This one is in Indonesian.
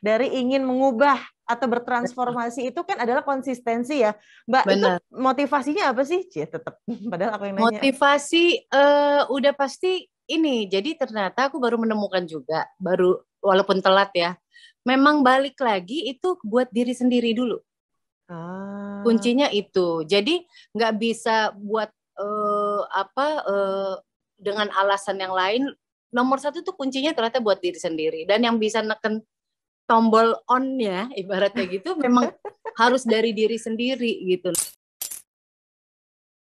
dari ingin mengubah atau bertransformasi itu kan adalah konsistensi ya. Mbak Bener. itu motivasinya apa sih? Cie tetap padahal aku yang nanya. Motivasi uh, udah pasti ini. Jadi ternyata aku baru menemukan juga baru walaupun telat ya. Memang balik lagi itu buat diri sendiri dulu. Ah. Kuncinya itu. Jadi nggak bisa buat uh, apa uh, dengan alasan yang lain. Nomor satu tuh kuncinya ternyata buat diri sendiri dan yang bisa neken tombol on ya ibaratnya gitu memang harus dari diri sendiri gitu